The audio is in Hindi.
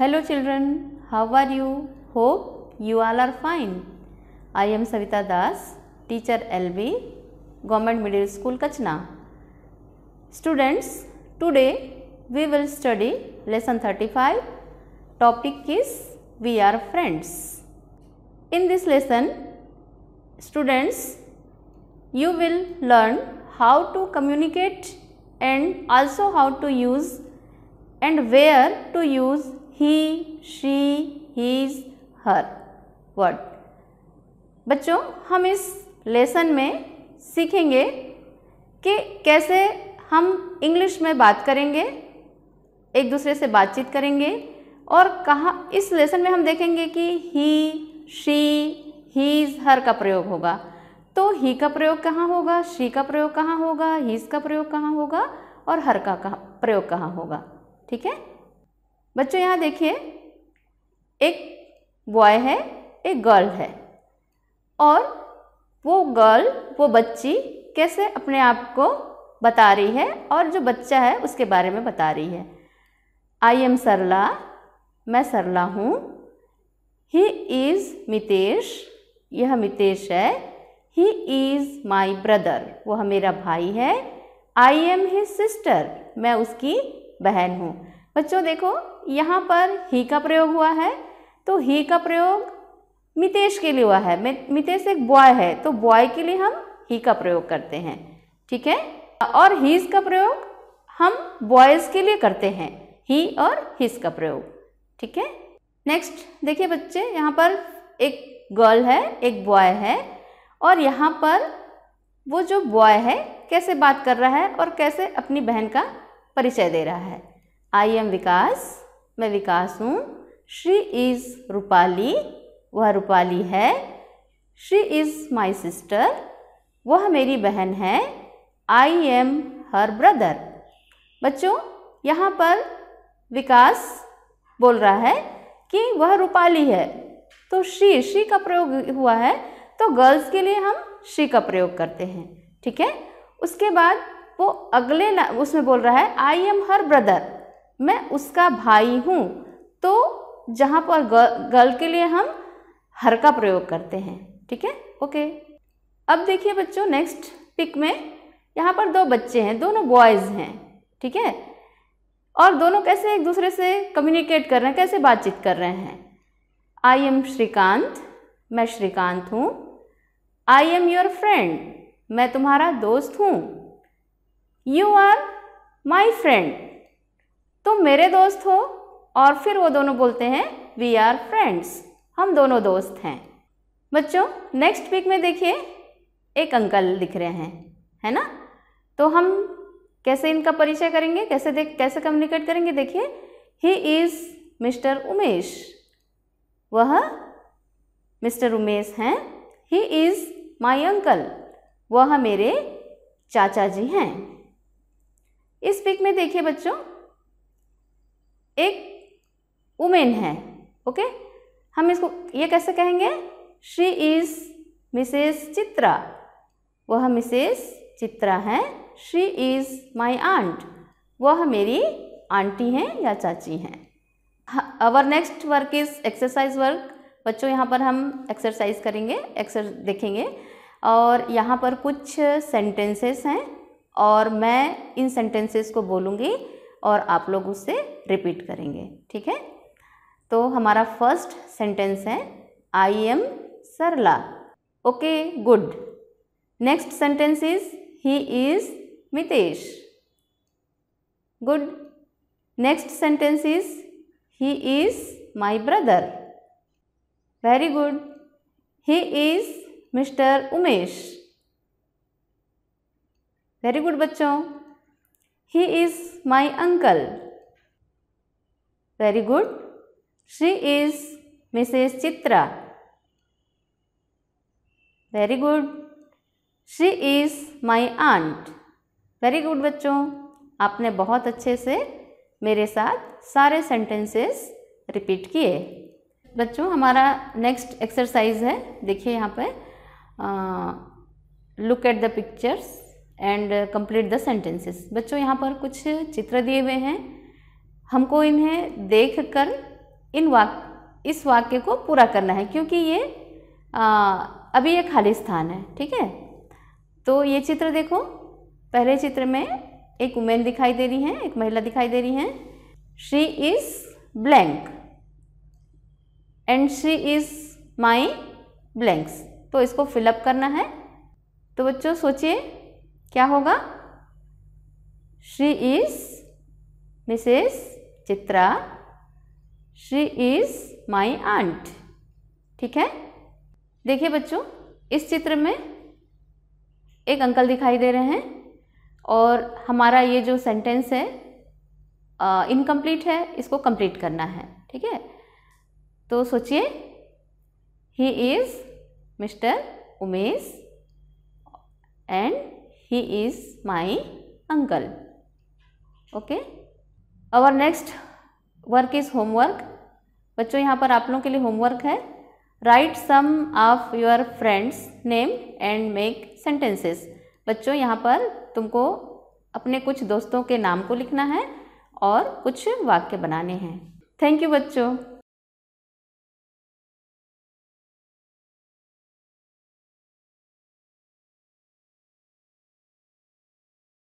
Hello children, how are you? Hope you all are fine. I am Savita Das, teacher LB, Government Middle School Kachna. Students, today we will study lesson 35. Topic is We are friends. In this lesson, students, you will learn how to communicate and also how to use and where to use he she his her word बच्चों हम इस लेसन में सीखेंगे कि कैसे हम इंग्लिश में बात करेंगे एक दूसरे से बातचीत करेंगे और कहाँ इस लेसन में हम देखेंगे कि ही शी हीज हर का प्रयोग होगा तो ही का प्रयोग कहाँ होगा शी का प्रयोग कहाँ होगा हीज का प्रयोग कहाँ होगा और हर का कहाँ प्रयोग कहाँ होगा ठीक है बच्चों यहाँ देखिए एक बॉय है एक गर्ल है और वो गर्ल वो बच्ची कैसे अपने आप को बता रही है और जो बच्चा है उसके बारे में बता रही है आई एम सरला मैं सरला हूँ ही इज़ मितेश यह मितेश है ही इज़ माई ब्रदर वह मेरा भाई है आई एम ही सिस्टर मैं उसकी बहन हूँ बच्चों देखो यहाँ पर ही का प्रयोग हुआ है तो ही का प्रयोग मितेश के लिए हुआ है मितेश एक बॉय है तो बॉय के लिए हम ही का प्रयोग करते हैं ठीक है और हीज का प्रयोग हम बॉयज़ के लिए करते हैं ही और हिज का प्रयोग ठीक है नेक्स्ट देखिए बच्चे यहाँ पर एक गर्ल है एक बॉय है और यहाँ पर वो जो बॉय है कैसे बात कर रहा है और कैसे अपनी बहन का परिचय दे रहा है आई एम विकास मैं विकास हूँ शी इज़ रूपाली वह रूपाली है शी इज़ माई सिस्टर वह मेरी बहन है आई एम हर ब्रदर बच्चों यहाँ पर विकास बोल रहा है कि वह रूपाली है तो शी शी का प्रयोग हुआ है तो गर्ल्स के लिए हम शी का प्रयोग करते हैं ठीक है उसके बाद वो अगले उसमें बोल रहा है आई एम हर ब्रदर मैं उसका भाई हूँ तो जहाँ पर गर्ल के लिए हम हर का प्रयोग करते हैं ठीक है ओके अब देखिए बच्चों नेक्स्ट पिक में यहाँ पर दो बच्चे हैं दोनों बॉयज़ हैं ठीक है और दोनों कैसे एक दूसरे से कम्युनिकेट कर रहे हैं कैसे बातचीत कर रहे हैं आई एम श्रीकांत मैं श्रीकांत हूँ आई एम योर फ्रेंड मैं तुम्हारा दोस्त हूँ यू आर माई फ्रेंड तुम मेरे दोस्त हो और फिर वो दोनों बोलते हैं वी आर फ्रेंड्स हम दोनों दोस्त हैं बच्चों नेक्स्ट वीक में देखिए एक अंकल दिख रहे हैं है ना तो हम कैसे इनका परिचय करेंगे कैसे देख कैसे कम्युनिकेट करेंगे देखिए ही इज़ मिस्टर उमेश वह मिस्टर उमेश हैं ही इज़ माई अंकल वह मेरे चाचा जी हैं इस पिक में देखिए बच्चों एक वुमेन है ओके हम इसको ये कैसे कहेंगे शी इज़ मिसेस चित्रा वह मिसेस चित्रा हैं शी इज़ माई आंट वह मेरी आंटी हैं या चाची हैं our next work is exercise work बच्चों यहाँ पर हम एक्सरसाइज करेंगे एक्सर देखेंगे और यहाँ पर कुछ सेंटेंसेस हैं और मैं इन सेंटेंसेस को बोलूँगी और आप लोग उसे रिपीट करेंगे ठीक है तो हमारा फर्स्ट सेंटेंस है I am Sarla okay good next sentence is he is Mitesh good next sentence is he is my brother very good he is mister Umesh very good बच्चों He is my uncle. Very good. She is Mrs. Chitra. Very good. She is my aunt. Very good बच्चों आपने बहुत अच्छे से मेरे साथ सारे सेंटेंसेस रिपीट किए बच्चों हमारा नेक्स्ट एक्सरसाइज है देखिए यहाँ पे look at the pictures and complete the sentences बच्चों यहाँ पर कुछ चित्र दिए हुए हैं हमको इन्हें देख कर इन वाक इस वाक्य को पूरा करना है क्योंकि ये आ, अभी ये खाली स्थान है ठीक है तो ये चित्र देखो पहले चित्र में एक वुमेन दिखाई दे रही है एक महिला दिखाई दे रही है she is blank and she is my blanks तो इसको फिलअप करना है तो बच्चों सोचिए क्या होगा she is Mrs Chitra she is my aunt ठीक है देखिए बच्चों इस चित्र में एक अंकल दिखाई दे रहे हैं और हमारा ये जो सेंटेंस है इनकम्प्लीट है इसको कंप्लीट करना है ठीक है तो सोचिए he is mister Umesh and he is my uncle okay our next work is homework बच्चों यहाँ पर आप लोगों के लिए होमवर्क है write some of your friends name and make sentences बच्चों यहाँ पर तुमको अपने कुछ दोस्तों के नाम को लिखना है और कुछ वाक्य बनाने हैं थैंक यू बच्चों